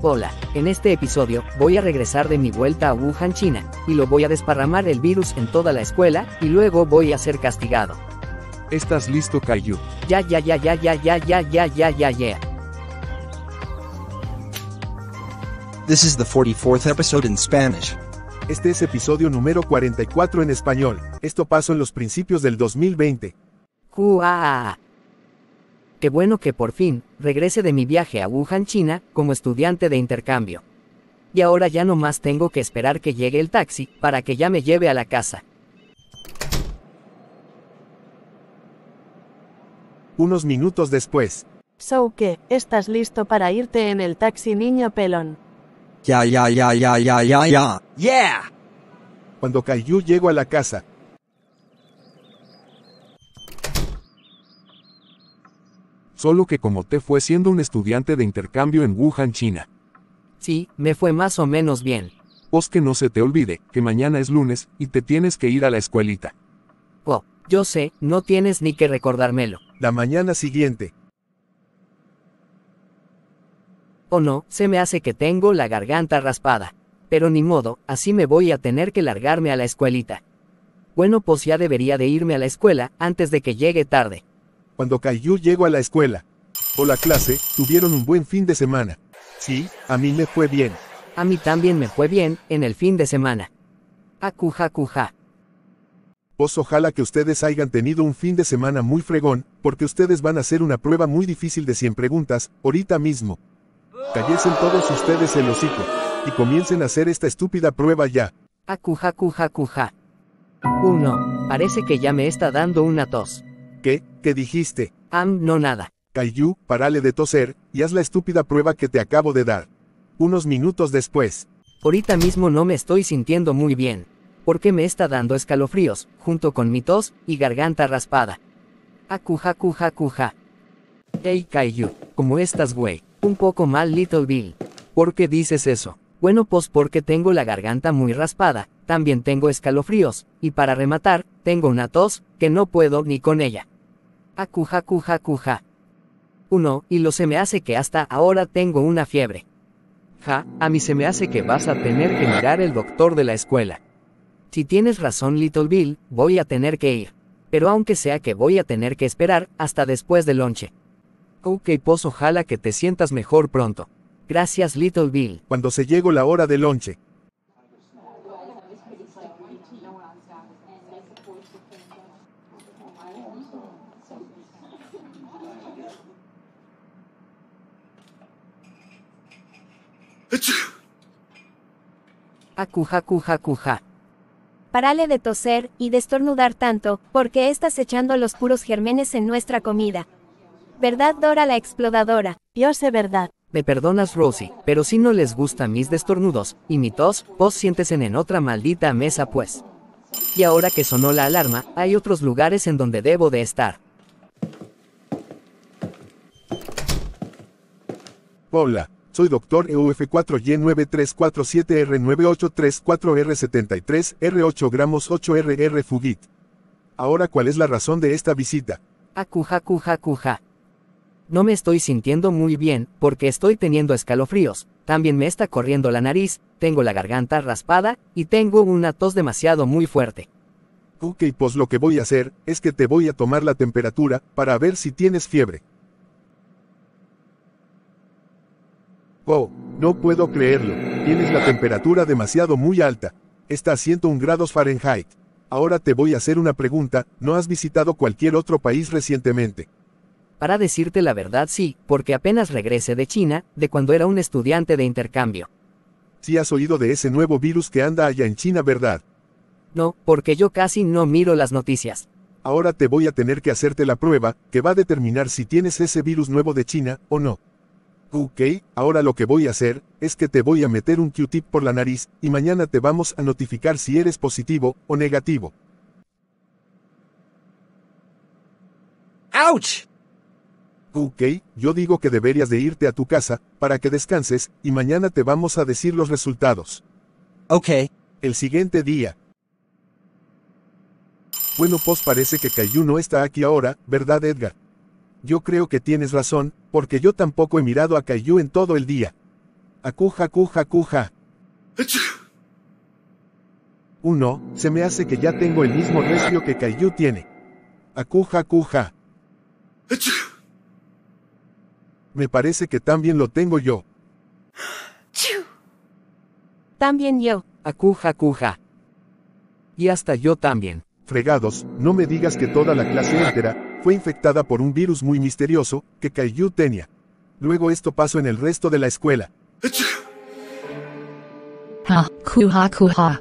Hola, en este episodio voy a regresar de mi vuelta a Wuhan, China, y lo voy a desparramar el virus en toda la escuela, y luego voy a ser castigado. ¿Estás listo, Caillou? Ya, ya, ya, ya, ya, ya, ya, ya, ya, ya, ya. This is the 44th episode in Spanish. Este es episodio número 44 en español. Esto pasó en los principios del 2020. ¡Cuá! Qué bueno que por fin regrese de mi viaje a Wuhan, China, como estudiante de intercambio. Y ahora ya no más tengo que esperar que llegue el taxi para que ya me lleve a la casa. Unos minutos después. So ¿estás listo para irte en el taxi niño pelón? Ya, ya, ya, ya, ya, ya, ya. Yeah. Cuando Kaiju llegó a la casa, solo que como te fue siendo un estudiante de intercambio en Wuhan, China. Sí, me fue más o menos bien. Pues que no se te olvide, que mañana es lunes, y te tienes que ir a la escuelita. Oh, yo sé, no tienes ni que recordármelo. La mañana siguiente. Oh no, se me hace que tengo la garganta raspada. Pero ni modo, así me voy a tener que largarme a la escuelita. Bueno, pues ya debería de irme a la escuela antes de que llegue tarde cuando Caillou llegó a la escuela. O la clase, tuvieron un buen fin de semana. Sí, a mí me fue bien. A mí también me fue bien, en el fin de semana. Acuja, cuja. Pues ojalá que ustedes hayan tenido un fin de semana muy fregón, porque ustedes van a hacer una prueba muy difícil de 100 preguntas, ahorita mismo. Callesen todos ustedes el hocico, y comiencen a hacer esta estúpida prueba ya. Acuja, cuja, cuja. Uno, Parece que ya me está dando una tos. ¿Qué? dijiste. Am, no nada. Caillou, parale de toser, y haz la estúpida prueba que te acabo de dar. Unos minutos después. Ahorita mismo no me estoy sintiendo muy bien. Porque me está dando escalofríos, junto con mi tos y garganta raspada. Acuja, cuja, cuja. Hey Kaiyu ¿cómo estás, güey? Un poco mal, Little Bill. ¿Por qué dices eso? Bueno, pues porque tengo la garganta muy raspada, también tengo escalofríos, y para rematar, tengo una tos, que no puedo ni con ella acuja, ah, cuja, cuja. Uno, y lo se me hace que hasta ahora tengo una fiebre. Ja, a mí se me hace que vas a tener que mirar el doctor de la escuela. Si tienes razón, Little Bill, voy a tener que ir. Pero aunque sea que voy a tener que esperar hasta después del lonche. Ok, pues ojalá que te sientas mejor pronto. Gracias, Little Bill. Cuando se llegó la hora del lonche, Acuja, cuja, cuja. Parale de toser y de estornudar tanto, porque estás echando los puros germenes en nuestra comida. ¿Verdad, Dora la explodadora? Yo sé verdad. Me perdonas, Rosie, pero si no les gustan mis destornudos y mi tos, vos siéntese en otra maldita mesa, pues. Y ahora que sonó la alarma, hay otros lugares en donde debo de estar. Hola, soy doctor EUF4Y9347R9834R73R8 gramos 8RR Fugit. Ahora, ¿cuál es la razón de esta visita? Acuja, cuja, cuja. No me estoy sintiendo muy bien, porque estoy teniendo escalofríos, también me está corriendo la nariz, tengo la garganta raspada, y tengo una tos demasiado muy fuerte. Ok, pues lo que voy a hacer, es que te voy a tomar la temperatura, para ver si tienes fiebre. Oh, no puedo creerlo. Tienes la temperatura demasiado muy alta. Está a 101 grados Fahrenheit. Ahora te voy a hacer una pregunta, ¿no has visitado cualquier otro país recientemente? Para decirte la verdad sí, porque apenas regresé de China, de cuando era un estudiante de intercambio. Si sí has oído de ese nuevo virus que anda allá en China, ¿verdad? No, porque yo casi no miro las noticias. Ahora te voy a tener que hacerte la prueba, que va a determinar si tienes ese virus nuevo de China o no. Ok, ahora lo que voy a hacer, es que te voy a meter un Q-tip por la nariz, y mañana te vamos a notificar si eres positivo o negativo. ¡Auch! Ok, yo digo que deberías de irte a tu casa, para que descanses, y mañana te vamos a decir los resultados. Ok. El siguiente día. Bueno, pues parece que Kayu no está aquí ahora, ¿verdad Edgar? Yo creo que tienes razón, porque yo tampoco he mirado a Caillou en todo el día. Acuja, cuja, cuja. Uno, se me hace que ya tengo el mismo recio que Caillou tiene. Akuja kuja. Me parece que también lo tengo yo. También yo. Akuja kuja. Y hasta yo también. Fregados, no me digas que toda la clase entera, fue infectada por un virus muy misterioso que Kaiju tenía. Luego esto pasó en el resto de la escuela. kuha,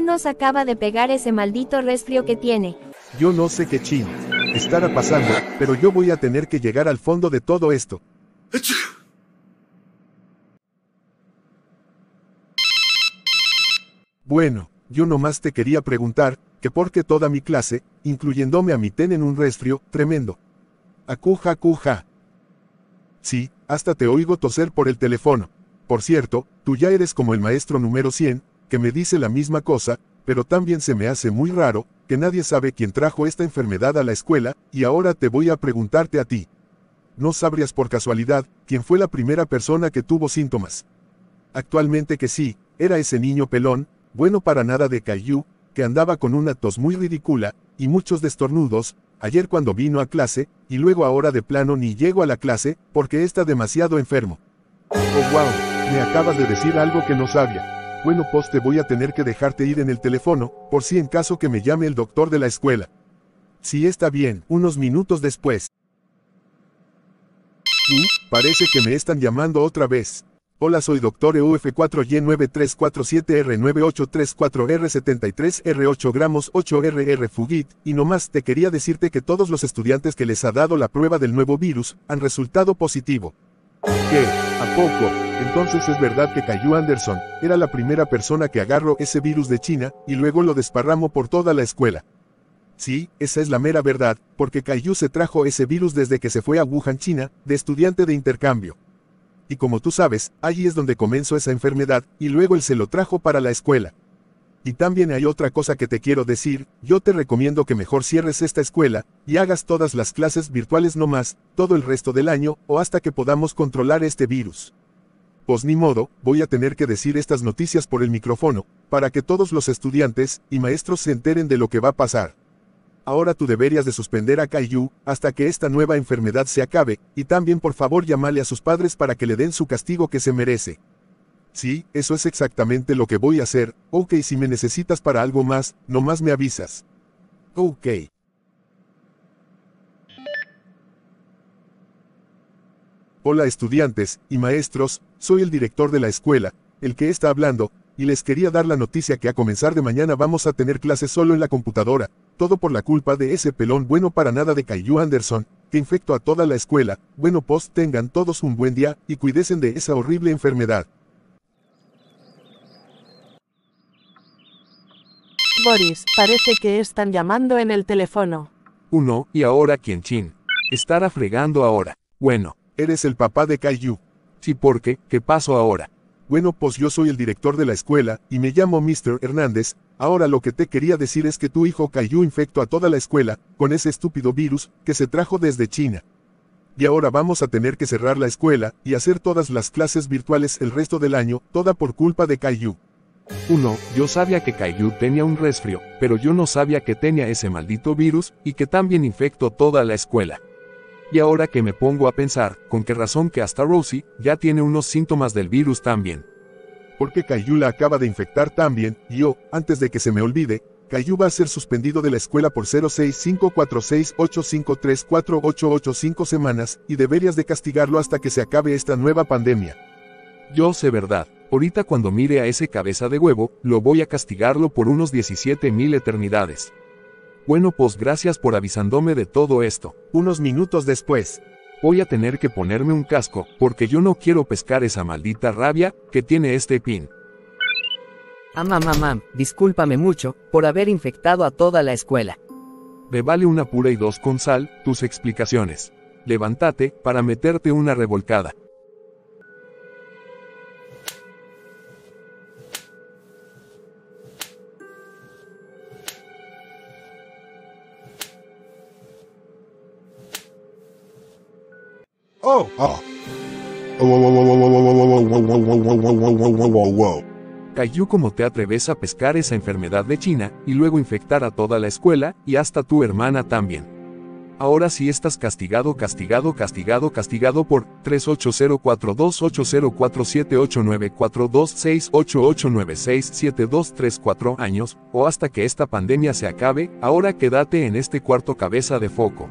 nos acaba de pegar ese maldito resfrio que tiene. Yo no sé qué chin estará pasando, pero yo voy a tener que llegar al fondo de todo esto. Bueno, yo nomás te quería preguntar, que qué toda mi clase, incluyéndome a mi ten en un resfrío, tremendo. Acuja, acuja. Sí, hasta te oigo toser por el teléfono. Por cierto, tú ya eres como el maestro número 100, que me dice la misma cosa, pero también se me hace muy raro, que nadie sabe quién trajo esta enfermedad a la escuela, y ahora te voy a preguntarte a ti. No sabrías por casualidad, quién fue la primera persona que tuvo síntomas. Actualmente que sí, era ese niño pelón, bueno para nada de Caillou, que andaba con una tos muy ridícula, y muchos destornudos, ayer cuando vino a clase, y luego ahora de plano ni llego a la clase, porque está demasiado enfermo. Oh wow, me acabas de decir algo que no sabía. Bueno, pues te voy a tener que dejarte ir en el teléfono, por si en caso que me llame el doctor de la escuela. Si está bien, unos minutos después. Y, parece que me están llamando otra vez. Hola soy Dr. EUF4Y9347R9834R73R8 gramos 8RR Fugit, y nomás te quería decirte que todos los estudiantes que les ha dado la prueba del nuevo virus, han resultado positivo. ¿Qué? ¿A poco? Entonces es verdad que Cayu Anderson, era la primera persona que agarró ese virus de China, y luego lo desparramó por toda la escuela. Sí, esa es la mera verdad, porque Cayu se trajo ese virus desde que se fue a Wuhan, China, de estudiante de intercambio y como tú sabes, allí es donde comenzó esa enfermedad, y luego él se lo trajo para la escuela. Y también hay otra cosa que te quiero decir, yo te recomiendo que mejor cierres esta escuela, y hagas todas las clases virtuales no más, todo el resto del año, o hasta que podamos controlar este virus. Pues ni modo, voy a tener que decir estas noticias por el micrófono, para que todos los estudiantes y maestros se enteren de lo que va a pasar. Ahora tú deberías de suspender a Kaiyu hasta que esta nueva enfermedad se acabe, y también por favor llámale a sus padres para que le den su castigo que se merece. Sí, eso es exactamente lo que voy a hacer, ok si me necesitas para algo más, nomás me avisas. Ok. Hola estudiantes y maestros, soy el director de la escuela, el que está hablando, y les quería dar la noticia que a comenzar de mañana vamos a tener clases solo en la computadora, todo por la culpa de ese pelón bueno para nada de Caillou Anderson, que infectó a toda la escuela. Bueno, pues tengan todos un buen día y cuídense de esa horrible enfermedad. Boris, parece que están llamando en el teléfono. Uno, y ahora quién chin. Estará fregando ahora. Bueno. Eres el papá de Caillou. Sí, porque, ¿qué pasó ahora? Bueno, pues yo soy el director de la escuela, y me llamo Mr. Hernández, Ahora lo que te quería decir es que tu hijo Caillou infectó a toda la escuela, con ese estúpido virus, que se trajo desde China. Y ahora vamos a tener que cerrar la escuela, y hacer todas las clases virtuales el resto del año, toda por culpa de Caillou. 1. Yo sabía que Caillou tenía un resfrío, pero yo no sabía que tenía ese maldito virus, y que también infectó toda la escuela. Y ahora que me pongo a pensar, con qué razón que hasta Rosie, ya tiene unos síntomas del virus también porque Caillou la acaba de infectar también, y yo, antes de que se me olvide, Caillou va a ser suspendido de la escuela por 065468534885 semanas, y deberías de castigarlo hasta que se acabe esta nueva pandemia. Yo sé verdad, ahorita cuando mire a ese cabeza de huevo, lo voy a castigarlo por unos 17.000 eternidades. Bueno pues gracias por avisándome de todo esto. Unos minutos después voy a tener que ponerme un casco, porque yo no quiero pescar esa maldita rabia que tiene este pin. Mamá ah, mamá, discúlpame mucho por haber infectado a toda la escuela. Me vale una pura y dos con sal, tus explicaciones. Levántate para meterte una revolcada. oh, Cayó como te atreves a pescar esa enfermedad de China y luego infectar a toda la escuela y hasta tu hermana también. Ahora si estás castigado, castigado, castigado, castigado por 3804280478942688967234 años, o hasta que esta pandemia se acabe, ahora quédate en este cuarto cabeza de foco.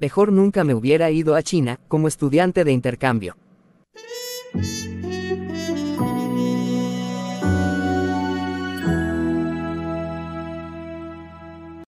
Mejor nunca me hubiera ido a China como estudiante de intercambio.